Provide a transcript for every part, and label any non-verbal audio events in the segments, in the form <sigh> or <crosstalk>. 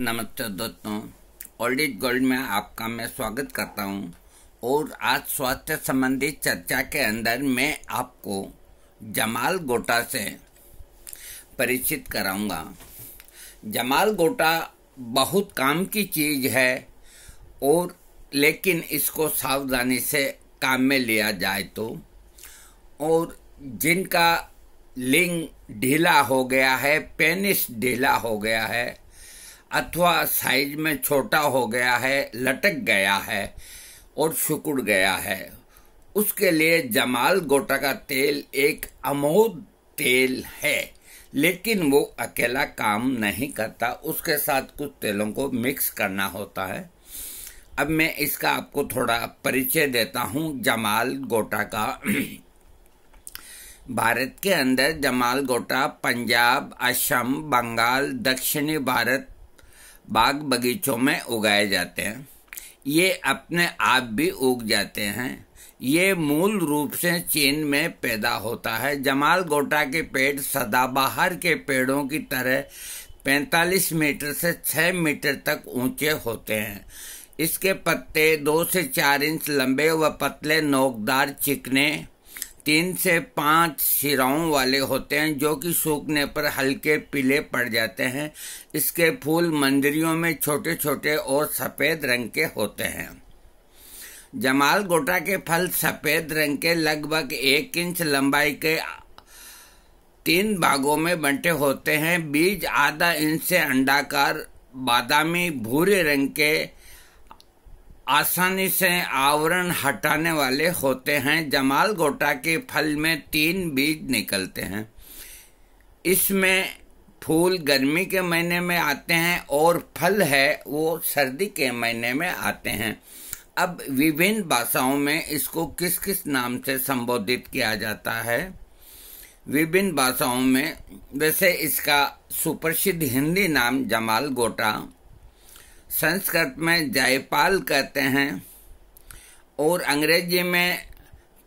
नमस्ते दोस्तों old gold में आपका मैं स्वागत करता हूं और आज स्वास्थ्य संबंधी चर्चा के अंदर मैं आपको जमाल गोटा से परिचित कराऊंगा जमाल गोटा बहुत काम की चीज़ है और लेकिन इसको सावधानी से काम में लिया जाए तो और जिनका लिंग ढीला हो गया है पेनिस ढीला हो गया है अथवा साइज में छोटा हो गया है लटक गया है और सिकुड़ गया है उसके लिए जमाल गोटा का तेल एक अमोद तेल है लेकिन वो अकेला काम नहीं करता उसके साथ कुछ तेलों को मिक्स करना होता है अब मैं इसका आपको थोड़ा परिचय देता हूँ जमाल गोटा का <clears throat> भारत के अंदर जमाल गोटा पंजाब असम बंगाल दक्षिणी भारत बाग बगीचों में उगाए जाते हैं ये अपने आप भी उग जाते हैं ये मूल रूप से चीन में पैदा होता है जमाल गोटा के पेड़ सदाबहार के पेड़ों की तरह 45 मीटर से 6 मीटर तक ऊंचे होते हैं इसके पत्ते दो से चार इंच लंबे व पतले नोकदार चिकने तीन से पांच सिराओं वाले होते हैं जो कि सूखने पर हल्के पीले पड़ जाते हैं इसके फूल मंदिरियों में छोटे छोटे और सफ़ेद रंग के होते हैं जमाल गोटा के फल सफ़ेद रंग के लगभग एक इंच लंबाई के तीन भागों में बंटे होते हैं बीज आधा इंच से अंडाकार बादामी भूरे रंग के आसानी से आवरण हटाने वाले होते हैं जमाल गोटा के फल में तीन बीज निकलते हैं इसमें फूल गर्मी के महीने में आते हैं और फल है वो सर्दी के महीने में आते हैं अब विभिन्न भाषाओं में इसको किस किस नाम से संबोधित किया जाता है विभिन्न भाषाओं में वैसे इसका सुप्रसिद्ध हिंदी नाम जमाल गोटा संस्कृत में जायपाल कहते हैं और अंग्रेजी में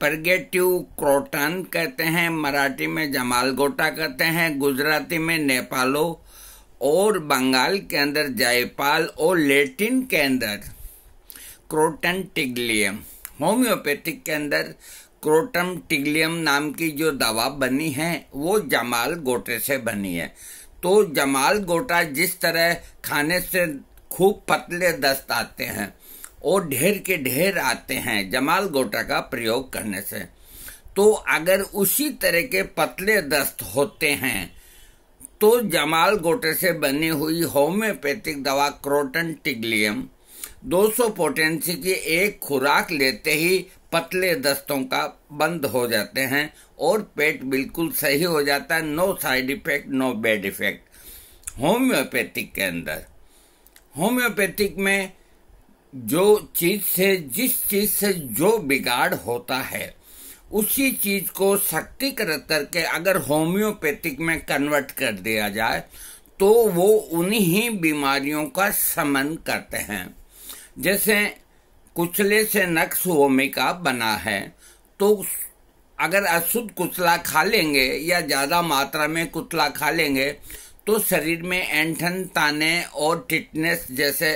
प्रगेटिव क्रोटन कहते हैं मराठी में जमाल गोटा कहते हैं गुजराती में नेपालो और बंगाल के अंदर जायपाल और लेटिन के अंदर क्रोटन टिग्लियम होम्योपैथिक के अंदर क्रोटम टिग्लियम नाम की जो दवा बनी है वो जमाल गोटे से बनी है तो जमाल गोटा जिस तरह खाने से खूब पतले दस्त आते हैं और ढेर के ढेर आते हैं जमाल गोटा का प्रयोग करने से तो अगर उसी तरह के पतले दस्त होते हैं तो जमाल गोटे से बनी हुई होम्योपैथिक दवा क्रोटन टिग्लियम 200 पोटेंसी की एक खुराक लेते ही पतले दस्तों का बंद हो जाते हैं और पेट बिल्कुल सही हो जाता है no side effect no bad effect homeopathic के अंदर होम्योपैथिक में जो चीज से जिस चीज से जो बिगाड़ होता है उसी चीज को शक्तिकृत करके अगर होम्योपैथिक में कन्वर्ट कर दिया जाए तो वो उन्हीं बीमारियों का समन करते हैं जैसे कुचले से नक्स होमिका बना है तो अगर अशुद्ध कुचला खा लेंगे या ज्यादा मात्रा में कुचला खा लेंगे तो शरीर में ऐंठन ताने और टिटनेस जैसे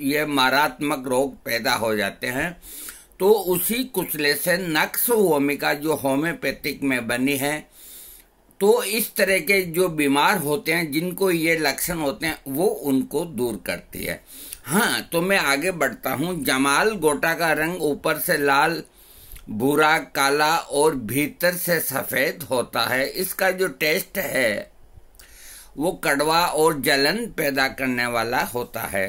ये मारात्मक रोग पैदा हो जाते हैं तो उसी कुचले से नक्स वोमिका जो होम्योपैथिक में बनी है तो इस तरह के जो बीमार होते हैं जिनको ये लक्षण होते हैं वो उनको दूर करती है हाँ तो मैं आगे बढ़ता हूँ जमाल गोटा का रंग ऊपर से लाल भूरा काला और भीतर से सफ़ेद होता है इसका जो टेस्ट है वो कड़वा और जलन पैदा करने वाला होता है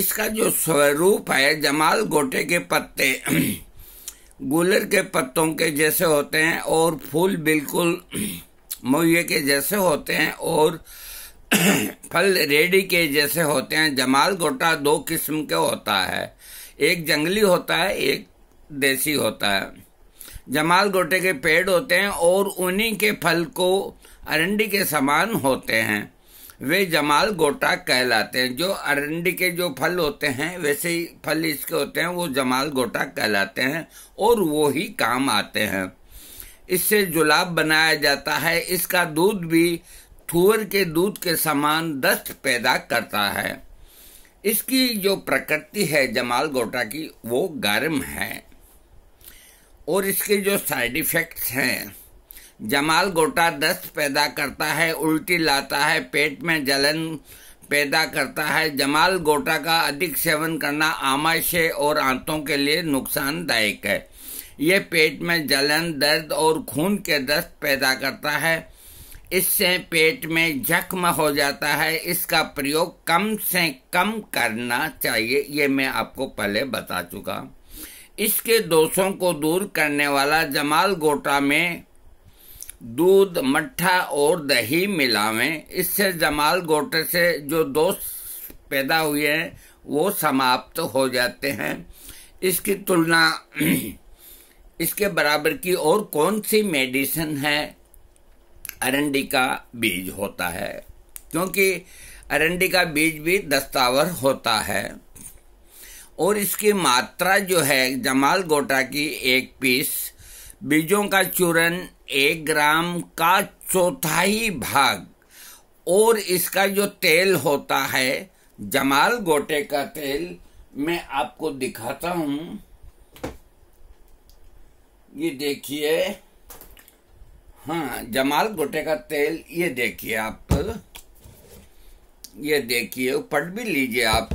इसका जो स्वरूप है जमाल गोटे के पत्ते <clears throat> गुलर के पत्तों के जैसे होते हैं और फूल बिल्कुल <clears throat> मोहे के जैसे होते हैं और <clears throat> फल रेडी के जैसे होते हैं जमाल गोटा दो किस्म के होता है एक जंगली होता है एक देसी होता है जमाल गोटे के पेड़ होते हैं और उन्हीं के फल को अरंडी के समान होते हैं वे जमाल गोटा कहलाते हैं जो अरंडी के जो फल होते हैं वैसे ही फल इसके होते हैं वो जमाल गोटा कहलाते हैं और वो ही काम आते हैं इससे जुलाब बनाया जाता है इसका दूध भी थुअर के दूध के समान दस्त पैदा करता है इसकी जो प्रकृति है जमाल गोटा की वो गर्म है और इसके जो साइड इफ़ेक्ट्स हैं जमाल गोटा दस्त पैदा करता है उल्टी लाता है पेट में जलन पैदा करता है जमाल गोटा का अधिक सेवन करना आमाशय और आंतों के लिए नुकसानदायक है यह पेट में जलन दर्द और खून के दस्त पैदा करता है इससे पेट में जख्म हो जाता है इसका प्रयोग कम से कम करना चाहिए ये मैं आपको पहले बता चुका हूँ इसके दोषों को दूर करने वाला जमाल गोटा में दूध मट्ठा और दही मिलावें इससे जमाल गोटे से जो दोष पैदा हुए हैं वो समाप्त हो जाते हैं इसकी तुलना <clears throat> इसके बराबर की और कौन सी मेडिसिन है अरंडी का बीज होता है क्योंकि अरंडी का बीज भी दस्तावर होता है और इसकी मात्रा जो है जमाल गोटा की एक पीस बीजों का चूरन एक ग्राम का चौथाई भाग और इसका जो तेल होता है जमाल गोटे का तेल मैं आपको दिखाता हूं ये देखिए हाँ जमाल गोटे का तेल ये देखिए आप ये देखिए पढ़ भी लीजिए आप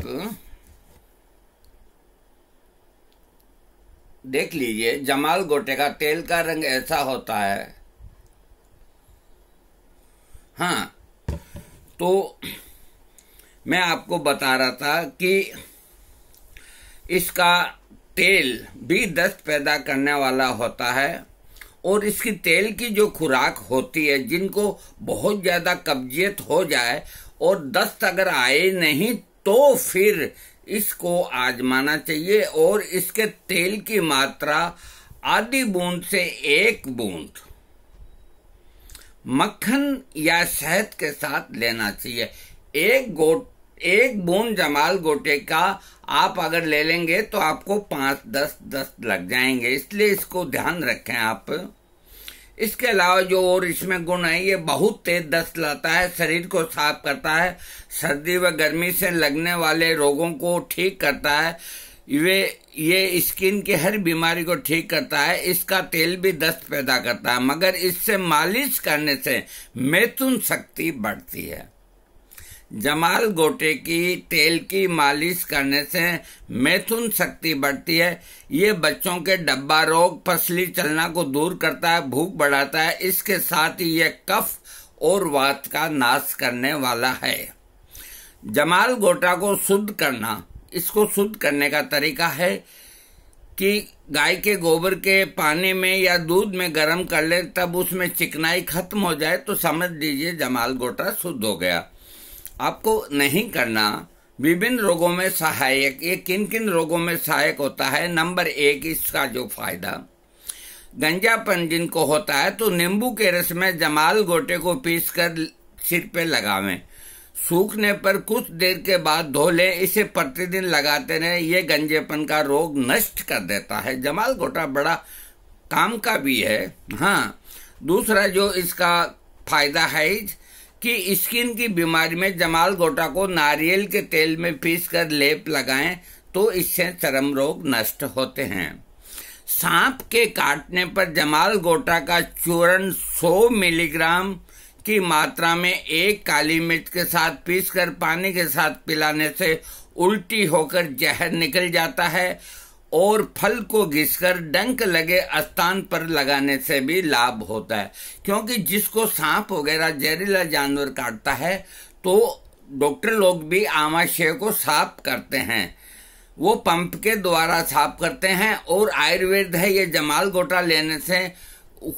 देख लीजिए जमाल गोटे का तेल का रंग ऐसा होता है हाँ तो मैं आपको बता रहा था कि इसका तेल भी दस्त पैदा करने वाला होता है और इसकी तेल की जो खुराक होती है जिनको बहुत ज़्यादा कब्जियत हो जाए और दस्त अगर आए नहीं तो फिर इसको आजमाना चाहिए और इसके तेल की मात्रा आधी बूंद से एक बूंद मक्खन या शहद के साथ लेना चाहिए एक गोट एक बूंद जमाल गोटे का आप अगर ले लेंगे तो आपको पांच दस दस लग जाएंगे इसलिए इसको ध्यान रखें आप इसके अलावा जो और इसमें गुण है ये बहुत तेज दस्त लाता है शरीर को साफ करता है सर्दी व गर्मी से लगने वाले रोगों को ठीक करता है वे ये स्किन की हर बीमारी को ठीक करता है इसका तेल भी दस्त पैदा करता है मगर इससे मालिश करने से मैथुन शक्ति बढ़ती है जमाल गोटे की तेल की मालिश करने से मैथुन शक्ति बढ़ती है ये बच्चों के डब्बा रोग फसली चलना को दूर करता है भूख बढ़ाता है इसके साथ ही यह कफ और वात का नाश करने वाला है जमाल गोटा को शुद्ध करना इसको शुद्ध करने का तरीका है कि गाय के गोबर के पानी में या दूध में गर्म कर ले तब उसमें चिकनाई खत्म हो जाए तो समझ लीजिए जमाल गोटा शुद्ध हो गया आपको नहीं करना विभिन्न रोगों में सहायक ये किन किन रोगों में सहायक होता है नंबर एक इसका जो फायदा गंजापन जिनको होता है तो नींबू के रस में जमाल गोटे को पीस कर सिर पे लगावें सूखने पर कुछ देर के बाद धो लें इसे प्रतिदिन लगाते रहें ये गंजेपन का रोग नष्ट कर देता है जमाल गोटा बड़ा काम का भी है हाँ दूसरा जो इसका फायदा है कि स्किन की बीमारी में जमाल गोटा को नारियल के तेल में पीस कर लेप लगाएं तो इससे चरम रोग नष्ट होते हैं सांप के काटने पर जमाल गोटा का चूर्ण 100 मिलीग्राम की मात्रा में एक काली मिर्च के साथ पीसकर पानी के साथ पिलाने से उल्टी होकर जहर निकल जाता है और फल को घिसकर डंक लगे स्थान पर लगाने से भी लाभ होता है क्योंकि जिसको सांप वगैरह जहरीला जानवर काटता है तो डॉक्टर लोग भी आमाशय को साफ करते हैं वो पंप के द्वारा साफ करते हैं और आयुर्वेद है ये जमाल गोटा लेने से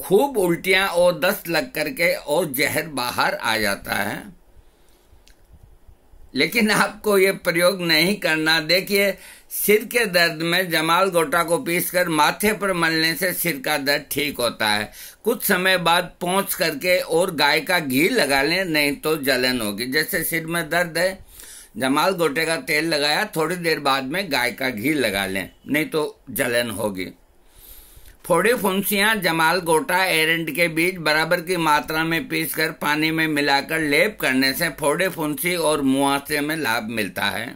खूब उल्टियां और दस्त लग करके और जहर बाहर आ जाता है लेकिन आपको ये प्रयोग नहीं करना देखिए सिर के दर्द में जमाल गोटा को पीसकर माथे पर मलने से सिर का दर्द ठीक होता है कुछ समय बाद पहुँच करके और गाय का घी लगा लें नहीं तो जलन होगी जैसे सिर में दर्द है जमाल गोटे का तेल लगाया थोड़ी देर बाद में गाय का घी लगा लें नहीं तो जलन होगी फोड़ी फुंसियाँ जमाल गोटा एरेंट के बीज बराबर की मात्रा में पीसकर पानी में मिलाकर लेप करने से फोड़े फुंसी और मुआसे में लाभ मिलता है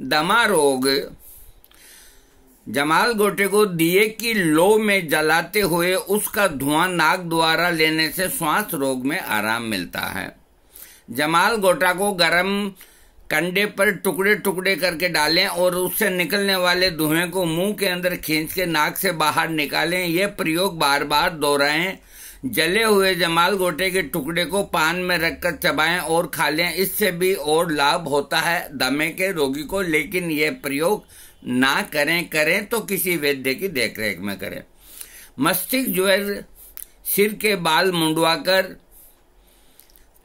दमा रोग जमाल गोटे को दिए की लो में जलाते हुए उसका धुआं नाक द्वारा लेने से श्वास रोग में आराम मिलता है जमाल गोटा को गरम कंडे पर टुकड़े टुकड़े करके डालें और उससे निकलने वाले धुएं को मुंह के अंदर खींच के नाक से बाहर निकालें यह प्रयोग बार बार दोहराएं जले हुए जमाल गोटे के टुकड़े को पान में रखकर चबाएं और खा लें इससे भी और लाभ होता है दमे के रोगी को लेकिन यह प्रयोग ना करें करें तो किसी वैद्य की देखरेख में करें मस्तिष्क ज्वर सिर के बाल मुंडवाकर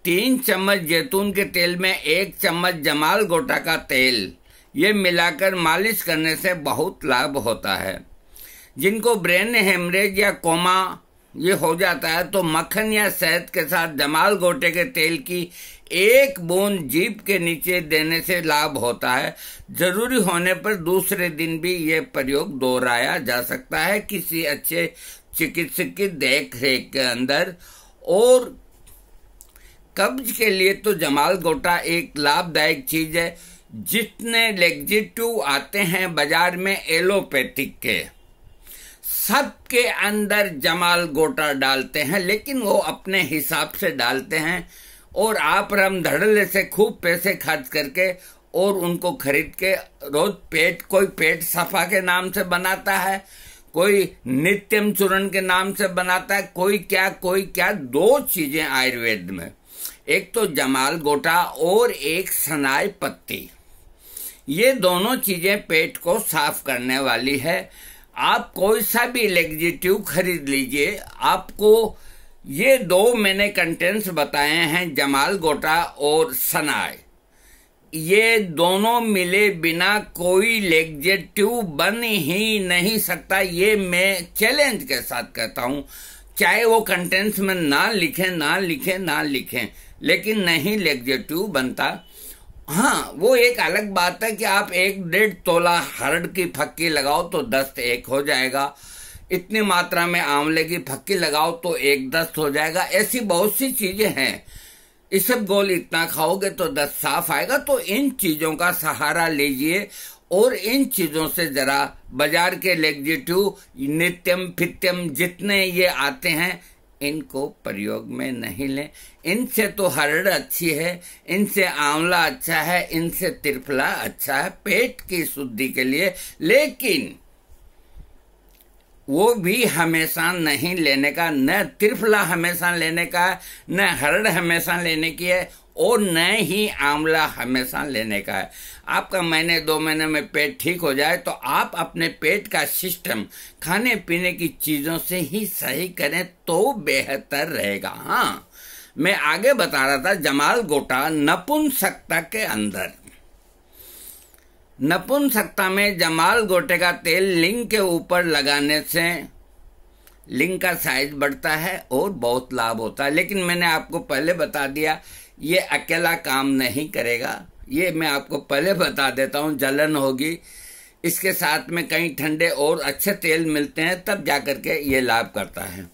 तीन चम्मच जैतून के तेल में एक चम्मच जमाल गोटा का तेल ये मिलाकर मालिश करने से बहुत लाभ होता है जिनको ब्रेन हेमरेज या कोमा ये हो जाता है तो मक्खन या शहद के साथ जमाल गोटे के तेल की एक बूंद जीप के नीचे देने से लाभ होता है जरूरी होने पर दूसरे दिन भी ये प्रयोग दोहराया जा सकता है किसी अच्छे चिकित्सक की देख रेख के अंदर और कब्ज के लिए तो जमाल गोटा एक लाभदायक चीज है जितने लेगजिटिव आते हैं बाजार में एलोपैथिक के सबके अंदर जमाल गोटा डालते हैं लेकिन वो अपने हिसाब से डालते हैं और आप रम धड़ले से खूब पैसे खर्च करके और उनको खरीद के रोज पेट कोई पेट सफा के नाम से बनाता है कोई नित्यम चूर्ण के नाम से बनाता है कोई क्या कोई क्या दो चीजें आयुर्वेद में एक तो जमाल गोटा और एक सनाय पत्ती ये दोनों चीजें पेट को साफ करने वाली है आप कोई सा भी एग्जीक्यूटिव खरीद लीजिए आपको ये दो मैंने कंटेंट्स बताए हैं जमाल गोटा और सनाय ये दोनों मिले बिना कोई लेग्जेटिव बन ही नहीं सकता ये मैं चैलेंज के साथ कहता हूं चाहे वो कंटेंट्स में ना लिखें ना लिखें ना लिखें लेकिन नहीं लेग्जेटिव बनता हाँ वो एक अलग बात है कि आप एक डेढ़ तोला हरड की फक्की लगाओ तो दस्त एक हो जाएगा इतनी मात्रा में आंवले की फक्की लगाओ तो एक दस्त हो जाएगा ऐसी बहुत सी चीजें हैं इसब गोल इतना खाओगे तो दस्त साफ आएगा तो इन चीजों का सहारा लीजिए और इन चीजों से जरा बाजार के लेग्जिटिव नित्यम फित्यम जितने ये आते हैं इनको प्रयोग में नहीं लें इनसे तो हरड़ अच्छी है इनसे आंवला अच्छा है इनसे त्रिफला अच्छा है पेट की शुद्धि के लिए लेकिन वो भी हमेशा नहीं लेने का न त्रिफला हमेशा लेने का न हरड़ हमेशा लेने की है और न ही आंवला हमेशा लेने का है आपका महीने दो महीने में पेट ठीक हो जाए तो आप अपने पेट का सिस्टम खाने पीने की चीजों से ही सही करें तो बेहतर रहेगा हाँ मैं आगे बता रहा था जमाल गोटा नपुंसकता के अंदर नपुंसकता में जमाल गोटे का तेल लिंग के ऊपर लगाने से लिंग का साइज बढ़ता है और बहुत लाभ होता है लेकिन मैंने आपको पहले बता दिया ये अकेला काम नहीं करेगा ये मैं आपको पहले बता देता हूँ जलन होगी इसके साथ में कई ठंडे और अच्छे तेल मिलते हैं तब जा करके के ये लाभ करता है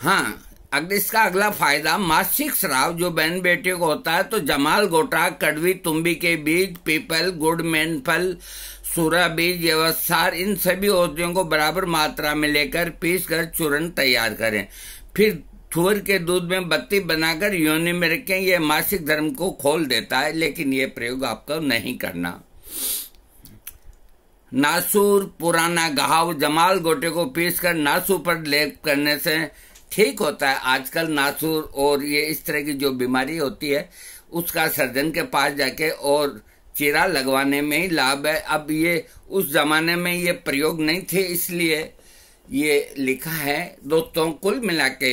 हाँ अगर इसका अगला फायदा मासिक श्राव जो बहन बेटियों को होता है तो जमाल गोटा कड़वी तुम्बी के बीज पीपल गुड़ फल सूरा बीज यवसार इन सभी औषधियों को बराबर मात्रा में लेकर पीस कर चूर्ण तैयार करें फिर थुअर के दूध में बत्ती बनाकर योनि में रखें यह मासिक धर्म को खोल देता है लेकिन यह प्रयोग आपको नहीं करना नासूर पुराना घाव जमाल गोटे को पीस कर नासू पर लेप करने से ठीक होता है आजकल नासूर और ये इस तरह की जो बीमारी होती है उसका सर्जन के पास जाके और चीरा लगवाने में ही लाभ है अब ये उस जमाने में ये प्रयोग नहीं थे इसलिए ये लिखा है दोस्तों कुल मिला के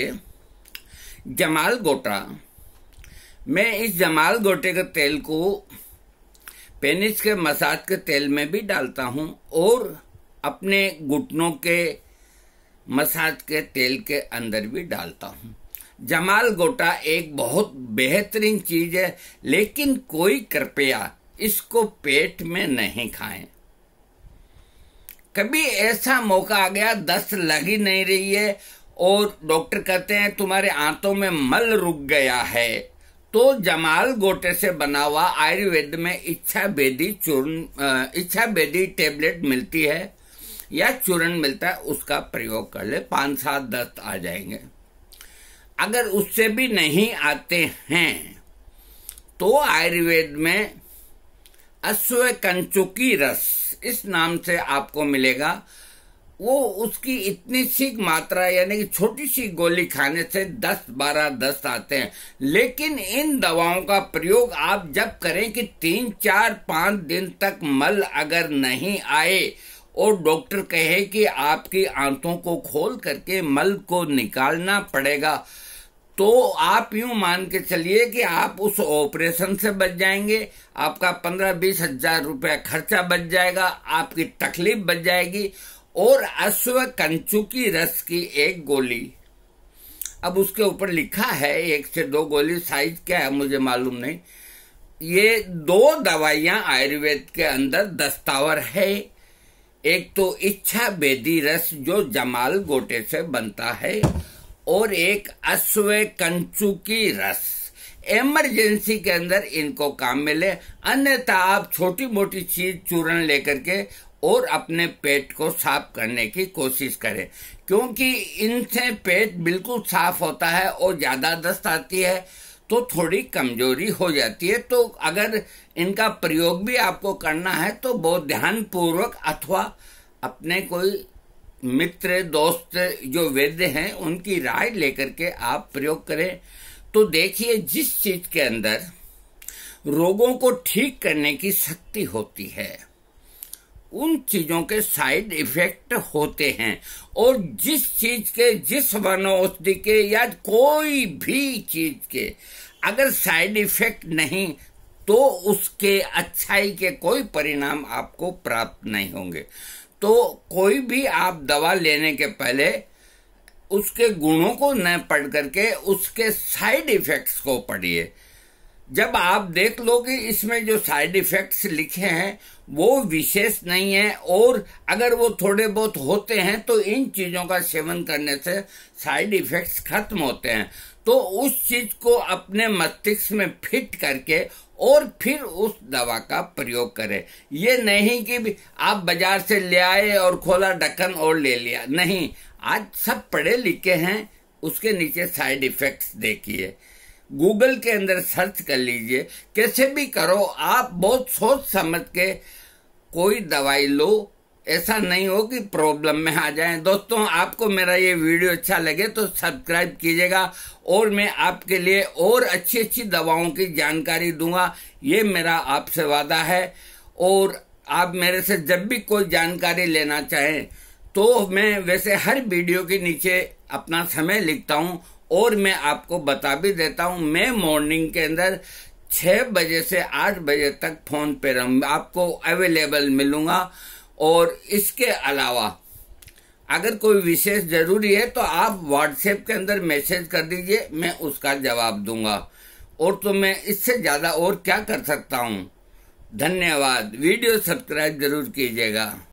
जमाल गोटा मैं इस जमाल गोटे के तेल को पेनिस के मसाज के तेल में भी डालता हूँ और अपने घुटनों के मसाज के तेल के अंदर भी डालता हूँ जमाल गोटा एक बहुत बेहतरीन चीज है लेकिन कोई कृपया इसको पेट में नहीं खाएं कभी ऐसा मौका आ गया दस्त लग ही नहीं रही है और डॉक्टर कहते हैं तुम्हारे आंतों में मल रुक गया है तो जमाल गोटे से बना हुआ आयुर्वेद में इच्छा बेदी चूर्ण इच्छा बेदी टेबलेट मिलती है या चूर्ण मिलता है उसका प्रयोग कर ले पांच सात दस्त आ जाएंगे अगर उससे भी नहीं आते हैं तो आयुर्वेद में अश्व कंचुकी रस इस नाम से आपको मिलेगा वो उसकी इतनी सी मात्रा यानी कि छोटी सी गोली खाने से दस बारह दस्त आते हैं लेकिन इन दवाओं का प्रयोग आप जब करें कि तीन चार पांच दिन तक मल अगर नहीं आए और डॉक्टर कहे कि आपकी आंतों को खोल करके मल को निकालना पड़ेगा तो आप यूं मान के चलिए कि आप उस ऑपरेशन से बच जाएंगे आपका पंद्रह बीस हजार रुपया खर्चा बच जाएगा आपकी तकलीफ बच जाएगी और अश्व कंचु की रस की एक गोली अब उसके ऊपर लिखा है एक से दो गोली साइज क्या है मुझे मालूम नहीं ये दो दवाइयां आयुर्वेद के अंदर दस्तावर है एक तो इच्छा बेदी रस जो जमाल गोटे से बनता है और एक अश्व कंचुकी की रस इमरजेंसी के अंदर इनको काम मिले अन्यथा आप छोटी मोटी चीज चूरण लेकर के और अपने पेट को साफ करने की कोशिश करें क्योंकि इनसे पेट बिल्कुल साफ होता है और ज्यादा दस्त आती है तो थोड़ी कमजोरी हो जाती है तो अगर इनका प्रयोग भी आपको करना है तो बहुत ध्यान पूर्वक अथवा अपने कोई मित्र दोस्त जो वैद्य हैं उनकी राय लेकर के आप प्रयोग करें तो देखिए जिस चीज के अंदर रोगों को ठीक करने की शक्ति होती है उन चीजों के साइड इफेक्ट होते हैं और जिस चीज के जिस वन औषधि के या कोई भी चीज के अगर साइड इफेक्ट नहीं तो उसके अच्छाई के कोई परिणाम आपको प्राप्त नहीं होंगे तो कोई भी आप दवा लेने के पहले उसके गुणों को न पढ़ करके उसके साइड इफेक्ट्स को पढ़िए जब आप देख लोगे इसमें जो साइड इफेक्ट्स लिखे हैं वो विशेष नहीं है और अगर वो थोड़े बहुत होते हैं तो इन चीजों का सेवन करने से साइड इफेक्ट्स खत्म होते हैं तो उस चीज को अपने मस्तिष्क में फिट करके और फिर उस दवा का प्रयोग करें ये नहीं कि आप बाजार से ले आए और खोला ढक्कन और ले लिया नहीं आज सब पढ़े लिखे हैं उसके नीचे साइड इफेक्ट्स देखिए गूगल के अंदर सर्च कर लीजिए कैसे भी करो आप बहुत सोच समझ के कोई दवाई लो ऐसा नहीं हो कि प्रॉब्लम में आ जाएं दोस्तों आपको मेरा ये वीडियो अच्छा लगे तो सब्सक्राइब कीजिएगा और मैं आपके लिए और अच्छी अच्छी दवाओं की जानकारी दूंगा ये मेरा आपसे वादा है और आप मेरे से जब भी कोई जानकारी लेना चाहें तो मैं वैसे हर वीडियो के नीचे अपना समय लिखता हूँ और मैं आपको बता भी देता हूं मैं मॉर्निंग के अंदर छह बजे से आठ बजे तक फोन पे रहूं आपको अवेलेबल मिलूंगा और इसके अलावा अगर कोई विशेष जरूरी है तो आप व्हाट्सएप के अंदर मैसेज कर दीजिए मैं उसका जवाब दूंगा और तो मैं इससे ज़्यादा और क्या कर सकता हूँ धन्यवाद वीडियो सब्सक्राइब जरूर कीजिएगा